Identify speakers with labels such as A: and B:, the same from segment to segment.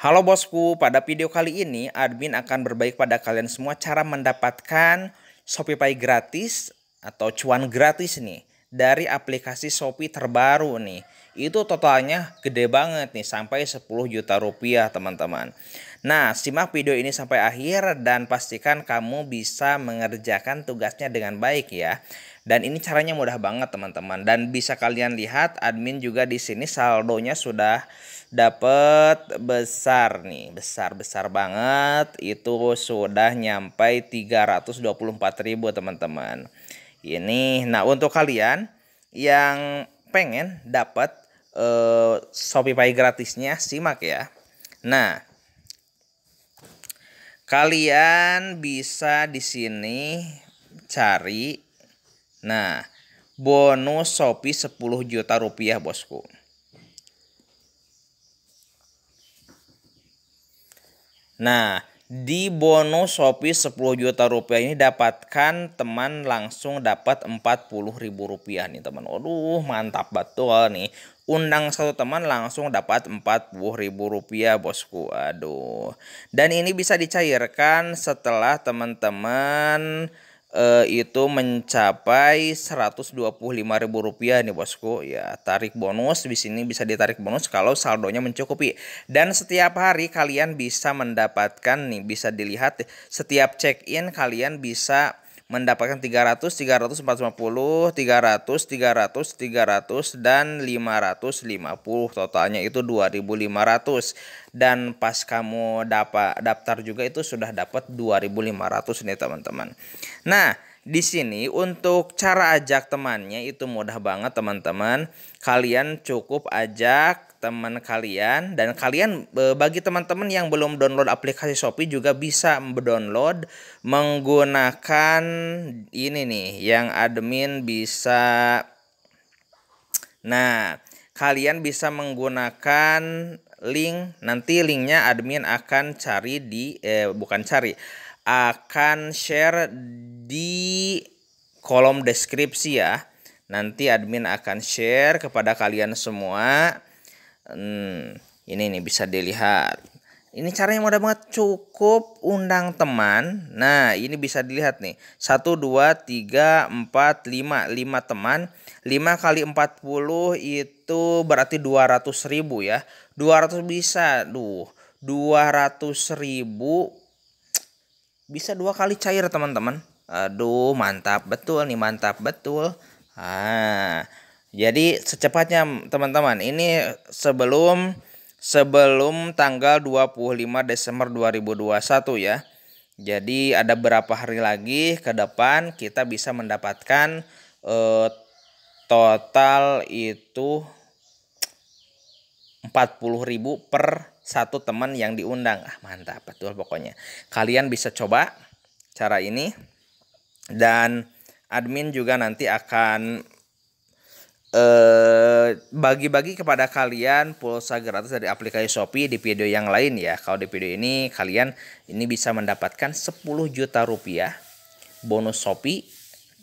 A: Halo bosku, pada video kali ini admin akan berbaik pada kalian semua cara mendapatkan Shopify gratis atau cuan gratis nih dari aplikasi Shopee terbaru nih. Itu totalnya gede banget nih sampai 10 juta rupiah teman-teman. Nah simak video ini sampai akhir dan pastikan kamu bisa mengerjakan tugasnya dengan baik ya. Dan ini caranya mudah banget teman-teman. Dan bisa kalian lihat admin juga di sini saldonya sudah dapat besar nih. Besar-besar banget. Itu sudah nyampe 324.000 teman-teman. Ini nah untuk kalian yang pengen dapat uh, eh, Shopify gratisnya simak ya. Nah, kalian bisa di sini cari Nah, bonus Shopee 10 juta rupiah bosku. Nah, di bonus Shopee 10 juta rupiah ini dapatkan teman langsung dapat 40 ribu rupiah nih teman. Waduh mantap betul nih. Undang satu teman langsung dapat 40 ribu rupiah bosku. Aduh. Dan ini bisa dicairkan setelah teman-teman eh, itu mencapai rp rupiah nih bosku ya tarik bonus di sini bisa ditarik bonus kalau saldonya mencukupi dan setiap hari kalian bisa mendapatkan nih bisa dilihat setiap check in kalian bisa mendapatkan 300, 350, 300, 300, 300 dan 550 totalnya itu 2500 dan pas kamu dapat daftar juga itu sudah dapat 2500 nih teman-teman. Nah, di sini untuk cara ajak temannya itu mudah banget teman-teman. Kalian cukup ajak teman kalian dan kalian e, bagi teman-teman yang belum download aplikasi Shopee juga bisa mendownload menggunakan ini nih yang admin bisa nah kalian bisa menggunakan link nanti linknya admin akan cari di eh, bukan cari akan share di kolom deskripsi ya nanti admin akan share kepada kalian semua Hmm, ini nih bisa dilihat. Ini caranya mudah banget, cukup undang teman. Nah, ini bisa dilihat nih. 1 2 3 4 5, 5 teman. 5 kali 40 itu berarti 200.000 ya. 200 bisa. Duh, 200.000 bisa dua kali cair teman-teman. Aduh, mantap betul nih, mantap betul. Ah, jadi secepatnya teman-teman, ini sebelum sebelum tanggal 25 Desember 2021 ya. Jadi ada berapa hari lagi ke depan kita bisa mendapatkan eh, total itu 40.000 per satu teman yang diundang. Ah, mantap betul pokoknya. Kalian bisa coba cara ini dan admin juga nanti akan bagi eh, bagi-bagi kepada kalian pulsa gratis dari aplikasi Shopee di video yang lain ya. Kalau di video ini kalian ini bisa mendapatkan 10 juta rupiah bonus Shopee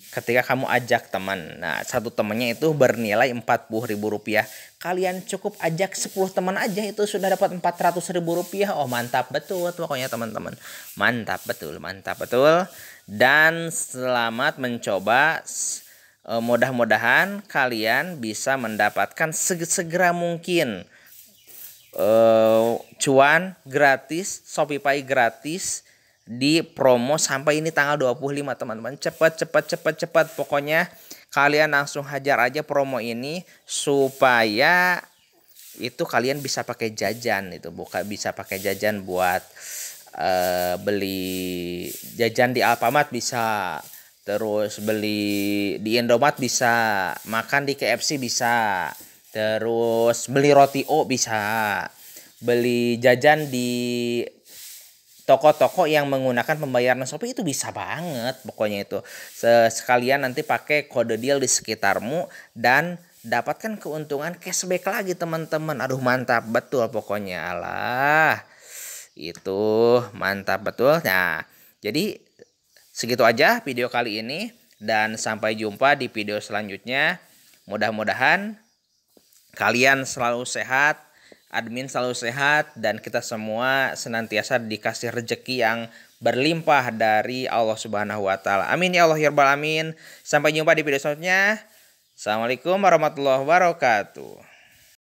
A: ketika kamu ajak teman. Nah, satu temannya itu bernilai ribu rupiah. Kalian cukup ajak 10 teman aja itu sudah dapat ribu rupiah. Oh, mantap betul pokoknya teman-teman. Mantap betul, mantap betul. Dan selamat mencoba Eh, mudah-mudahan kalian bisa mendapatkan segera mungkin uh, cuan gratis, Shopify gratis di promo sampai ini tanggal 25 teman-teman. Cepat cepat cepat cepat pokoknya kalian langsung hajar aja promo ini supaya itu kalian bisa pakai jajan itu bukan bisa pakai jajan buat uh, beli jajan di Alfamart bisa terus beli di Indomaret bisa, makan di KFC bisa, terus beli roti O bisa, beli jajan di toko-toko yang menggunakan pembayaran Shopee itu bisa banget pokoknya itu. Sekalian nanti pakai kode deal di sekitarmu dan dapatkan keuntungan cashback lagi teman-teman. Aduh mantap betul pokoknya. Alah. Itu mantap betul. Nah, jadi Segitu aja video kali ini dan sampai jumpa di video selanjutnya. Mudah-mudahan kalian selalu sehat, admin selalu sehat dan kita semua senantiasa dikasih rejeki yang berlimpah dari Allah Subhanahu wa taala. Amin ya Allah ya amin. Sampai jumpa di video selanjutnya. Assalamualaikum warahmatullahi wabarakatuh.